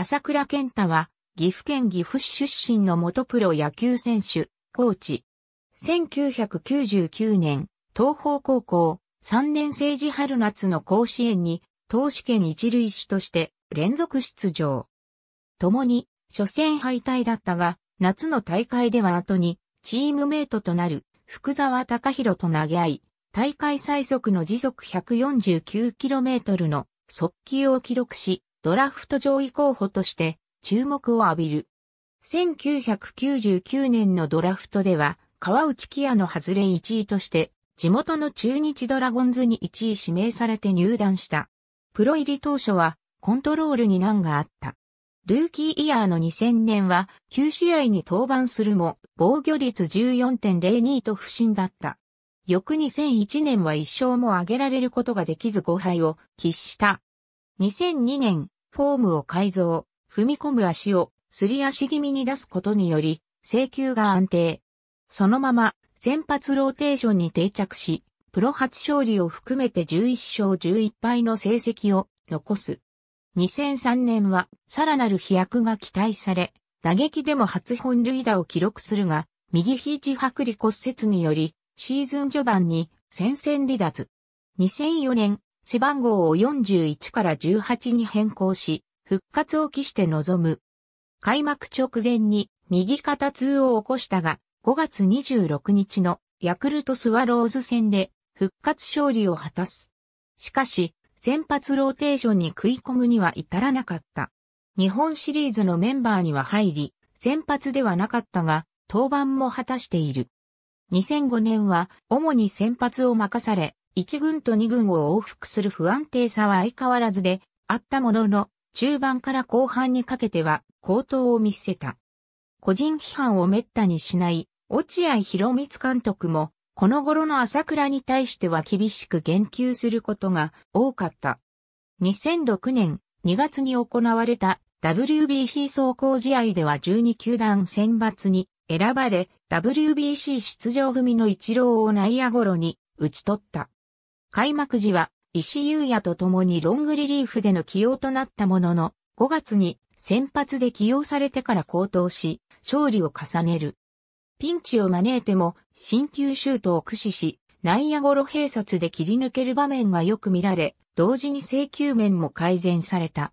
朝倉健太は、岐阜県岐阜市出身の元プロ野球選手、コーチ。1999年、東邦高校、3年生時春夏の甲子園に、投手権一塁手として連続出場。共に、初戦敗退だったが、夏の大会では後に、チームメイトとなる、福沢隆弘と投げ合い、大会最速の時速 149km の速球を記録し、ドラフト上位候補として注目を浴びる。1999年のドラフトでは、川内キアの外れ1位として、地元の中日ドラゴンズに1位指名されて入団した。プロ入り当初は、コントロールに難があった。ルーキーイヤーの2000年は、9試合に登板するも、防御率14.02と不振だった。翌2001年は1勝も挙げられることができず5敗を喫した。2002年、フォームを改造、踏み込む足をすり足気味に出すことにより、請球が安定。そのまま、先発ローテーションに定着し、プロ初勝利を含めて11勝11敗の成績を残す。2003年はさらなる飛躍が期待され、打撃でも初本塁打を記録するが、右肘剥離骨折により、シーズン序盤に戦線離脱。2004年、背番号を41から18に変更し、復活を期して臨む。開幕直前に右肩痛を起こしたが、5月26日のヤクルトスワローズ戦で復活勝利を果たす。しかし、先発ローテーションに食い込むには至らなかった。日本シリーズのメンバーには入り、先発ではなかったが、登板も果たしている。2005年は主に先発を任され、1軍と2軍を往復する不安定さは相変わらずであったものの、中盤から後半にかけては高騰を見せた。個人批判を滅多にしない落合博光監督も、この頃の朝倉に対しては厳しく言及することが多かった。2006年2月に行われた WBC 走行試合では12球団選抜に選ばれ、WBC 出場組の一郎を内野ゴロに打ち取った。開幕時は石優也と共にロングリリーフでの起用となったものの、5月に先発で起用されてから高騰し、勝利を重ねる。ピンチを招いても、新旧シュートを駆使し、内野ゴロ併殺で切り抜ける場面がよく見られ、同時に請求面も改善された。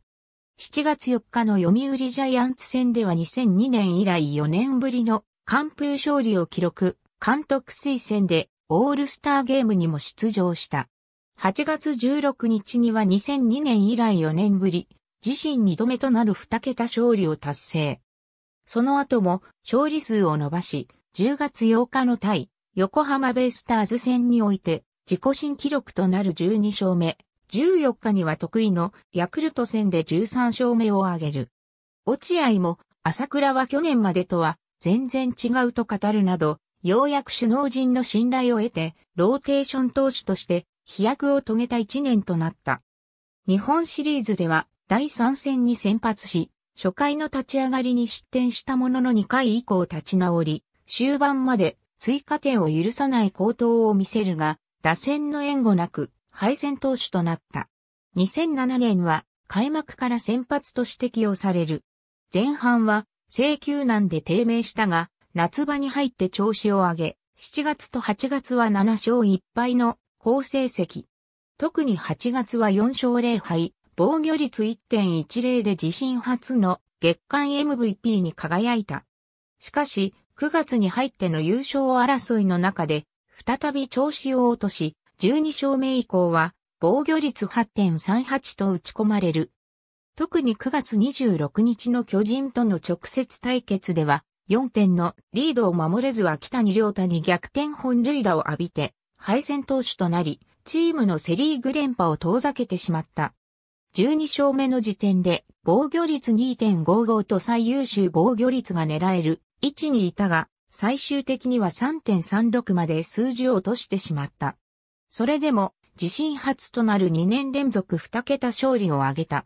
7月4日の読売ジャイアンツ戦では2002年以来4年ぶりの完封勝利を記録、監督推薦でオールスターゲームにも出場した。8月16日には2002年以来4年ぶり、自身2度目となる2桁勝利を達成。その後も勝利数を伸ばし、10月8日の対横浜ベイスターズ戦において自己新記録となる12勝目、14日には得意のヤクルト戦で13勝目を挙げる。落合も朝倉は去年までとは全然違うと語るなど、ようやく首脳陣の信頼を得て、ローテーション投手として飛躍を遂げた一年となった。日本シリーズでは第3戦に先発し、初回の立ち上がりに失点したものの2回以降立ち直り、終盤まで追加点を許さない高騰を見せるが、打線の援護なく敗戦投手となった。2007年は開幕から先発として起用される。前半は制球難で低迷したが、夏場に入って調子を上げ、7月と8月は7勝1敗の好成績。特に8月は4勝0敗、防御率1.10で自身初の月間 MVP に輝いた。しかし、9月に入っての優勝争いの中で、再び調子を落とし、12勝目以降は、防御率8.38と打ち込まれる。特に9月26日の巨人との直接対決では、4点のリードを守れずは北に両太に逆転本塁打を浴びて、敗戦投手となり、チームのセリーグ連覇を遠ざけてしまった。12勝目の時点で防御率2.55と最優秀防御率が狙える位置にいたが、最終的には3.36まで数字を落としてしまった。それでも、自身初となる2年連続2桁勝利を挙げた。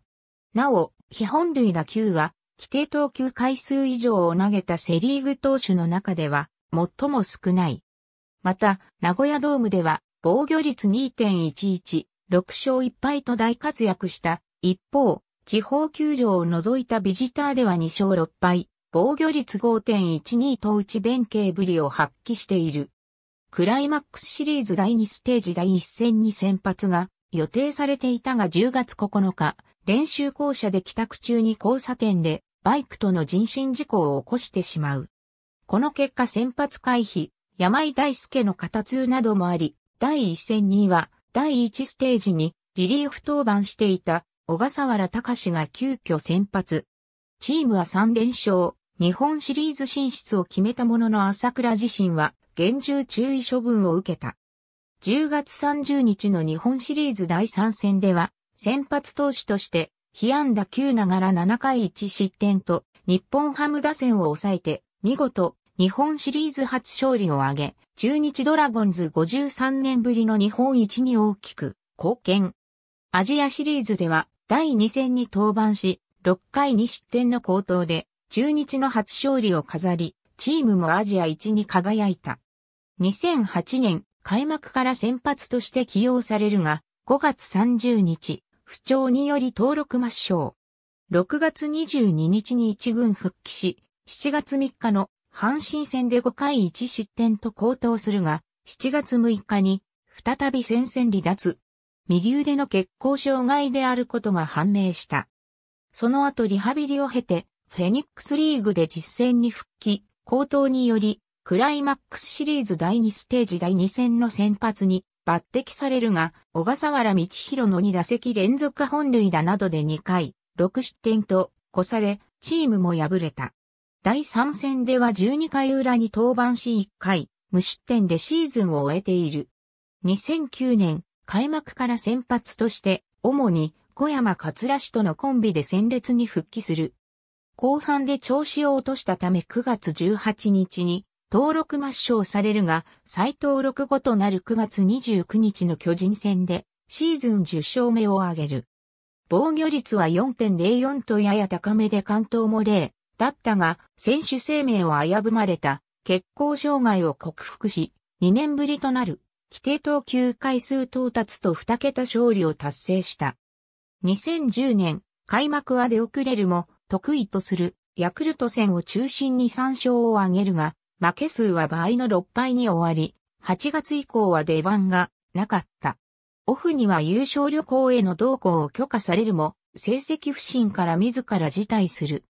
なお、基本塁打9は規定投球回数以上を投げたセリーグ投手の中では最も少ない。また、名古屋ドームでは防御率2.11、6勝1敗と大活躍した。一方、地方球場を除いたビジターでは2勝6敗、防御率5.12とち弁慶ぶりを発揮している。クライマックスシリーズ第2ステージ第1戦に先発が予定されていたが10月9日、練習校舎で帰宅中に交差点でバイクとの人身事故を起こしてしまう。この結果先発回避、山井大輔の片通などもあり、第1戦には第1ステージにリリーフ登板していた小笠原隆が急遽先発。チームは3連勝、日本シリーズ進出を決めたものの朝倉自身は厳重注意処分を受けた。10月30日の日本シリーズ第3戦では先発投手として被安打9ながら7回1失点と、日本ハム打線を抑えて、見事、日本シリーズ初勝利を挙げ、中日ドラゴンズ53年ぶりの日本一に大きく貢献。アジアシリーズでは第2戦に登板し、6回2失点の高騰で中日の初勝利を飾り、チームもアジア1に輝いた。2008年開幕から先発として起用されるが、5月30日、不調により登録抹消。6月22日に一軍復帰し、7月3日の阪神戦で5回1失点と高騰するが、7月6日に再び戦線離脱。右腕の血行障害であることが判明した。その後リハビリを経て、フェニックスリーグで実戦に復帰、高騰により、クライマックスシリーズ第2ステージ第2戦の先発に抜擢されるが、小笠原道弘の2打席連続本塁打などで2回、6失点と、越され、チームも敗れた。第3戦では12回裏に登板し1回、無失点でシーズンを終えている。2009年、開幕から先発として、主に小山桂氏とのコンビで戦列に復帰する。後半で調子を落としたため9月18日に登録抹消されるが、再登録後となる9月29日の巨人戦で、シーズン10勝目を挙げる。防御率は4.04とやや高めで関東も0だったが、選手生命を危ぶまれた、血行障害を克服し、2年ぶりとなる、規定投球回数到達と2桁勝利を達成した。2010年、開幕は出遅れるも、得意とする、ヤクルト戦を中心に3勝を挙げるが、負け数は倍の6敗に終わり、8月以降は出番がなかった。オフには優勝旅行への同行を許可されるも、成績不振から自ら辞退する。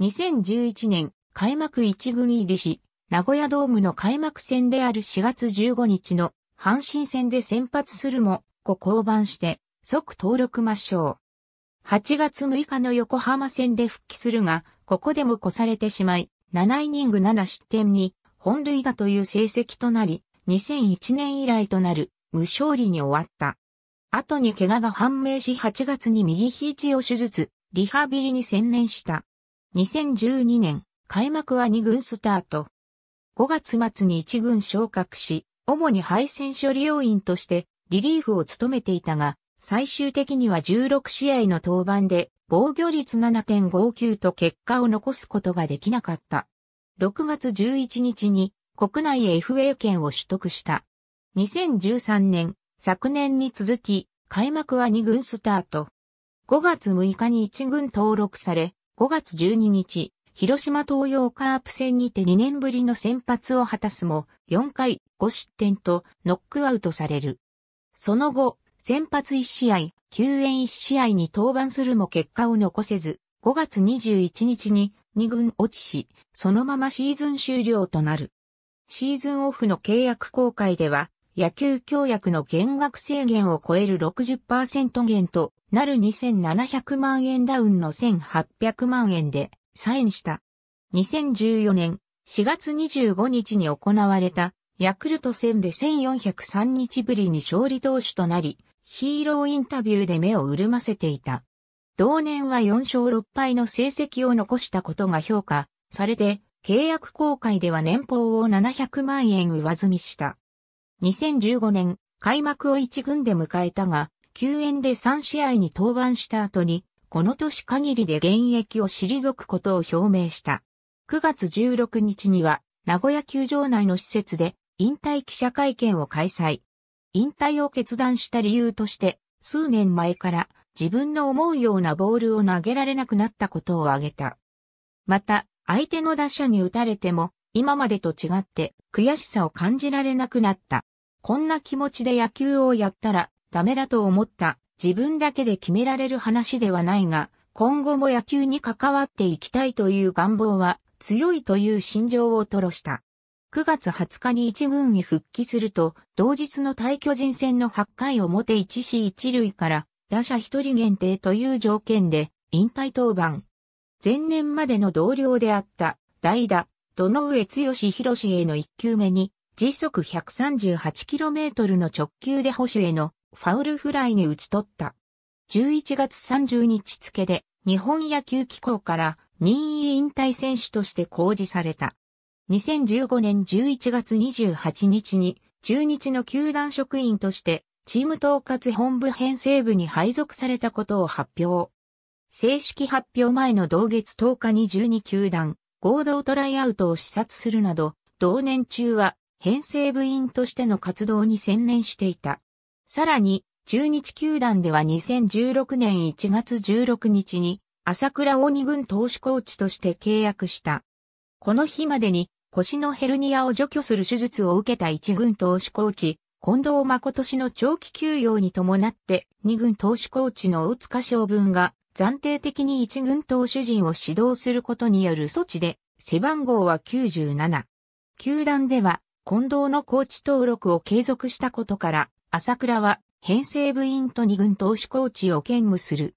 2011年、開幕一軍入りし、名古屋ドームの開幕戦である4月15日の阪神戦で先発するも、ご降板して、即登録抹消。8月6日の横浜戦で復帰するが、ここでも越されてしまい、7イニング7失点に本塁打という成績となり、2001年以来となる無勝利に終わった。後に怪我が判明し8月に右肘を手術、リハビリに専念した。2012年、開幕は2軍スタート。5月末に1軍昇格し、主に敗戦処理要員としてリリーフを務めていたが、最終的には16試合の登板で防御率7.59と結果を残すことができなかった。6月11日に国内 FA 権を取得した。2013年、昨年に続き、開幕は2軍スタート。5月6日に1軍登録され、5月12日、広島東洋カープ戦にて2年ぶりの先発を果たすも、4回5失点とノックアウトされる。その後、先発1試合、救援1試合に登板するも結果を残せず、5月21日に2軍落ちし、そのままシーズン終了となる。シーズンオフの契約公開では、野球協約の減額制限を超える60%減となる2700万円ダウンの1800万円でサインした。2014年4月25日に行われたヤクルト戦で1403日ぶりに勝利投手となり、ヒーローインタビューで目を潤ませていた。同年は4勝6敗の成績を残したことが評価されて、契約公開では年俸を700万円上積みした。2015年、開幕を1軍で迎えたが、救援で3試合に登板した後に、この年限りで現役を退くことを表明した。9月16日には、名古屋球場内の施設で、引退記者会見を開催。引退を決断した理由として、数年前から自分の思うようなボールを投げられなくなったことを挙げた。また、相手の打者に打たれても、今までと違って悔しさを感じられなくなった。こんな気持ちで野球をやったらダメだと思った自分だけで決められる話ではないが、今後も野球に関わっていきたいという願望は強いという心情を吐露した。9月20日に一軍に復帰すると、同日の対巨人戦の8回表1死1塁から打者1人限定という条件で引退登板。前年までの同僚であった代打、土上剛博への1球目に時速 138km の直球で保守へのファウルフライに打ち取った。11月30日付で日本野球機構から任意引退選手として公示された。2015年11月28日に中日の球団職員としてチーム統括本部編成部に配属されたことを発表。正式発表前の同月10日に12球団合同トライアウトを視察するなど、同年中は編成部員としての活動に専念していた。さらに、中日球団では2016年1月16日に、朝倉大二軍投手コーチとして契約した。この日までに腰のヘルニアを除去する手術を受けた1軍投手コーチ、近藤誠氏の長期休養に伴って2軍投手コーチの大塚将軍が暫定的に1軍投手陣を指導することによる措置で背番号は97。球団では近藤のコーチ登録を継続したことから朝倉は編成部員と2軍投手コーチを兼務する。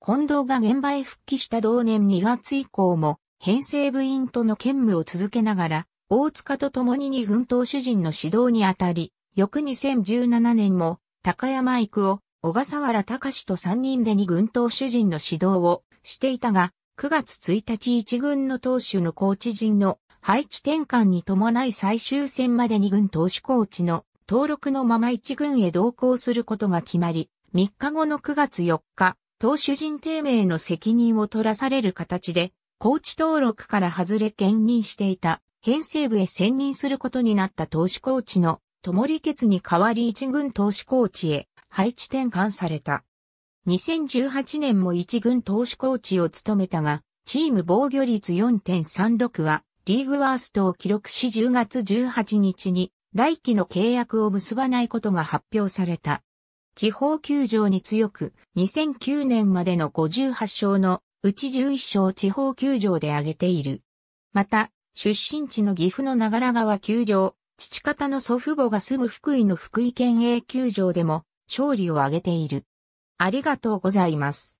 近藤が現場へ復帰した同年2月以降も編成部員との兼務を続けながら、大塚と共に二軍投手陣の指導にあたり、翌2017年も、高山育を、小笠原隆と三人で二軍投手陣の指導をしていたが、9月1日一軍の投手のコーチ陣の配置転換に伴い最終戦まで二軍投手コーチの登録のまま一軍へ同行することが決まり、3日後の9月4日、投手陣低迷の責任を取らされる形で、高知登録から外れ兼任していた編成部へ専任することになった投手コーチのともりに代わり一軍投手コーチへ配置転換された。2018年も一軍投手コーチを務めたが、チーム防御率4.36はリーグワーストを記録し10月18日に来季の契約を結ばないことが発表された。地方球場に強く、2009年までの58勝のうち11勝地方球場で挙げている。また、出身地の岐阜の長良川球場、父方の祖父母が住む福井の福井県営球場でも勝利を挙げている。ありがとうございます。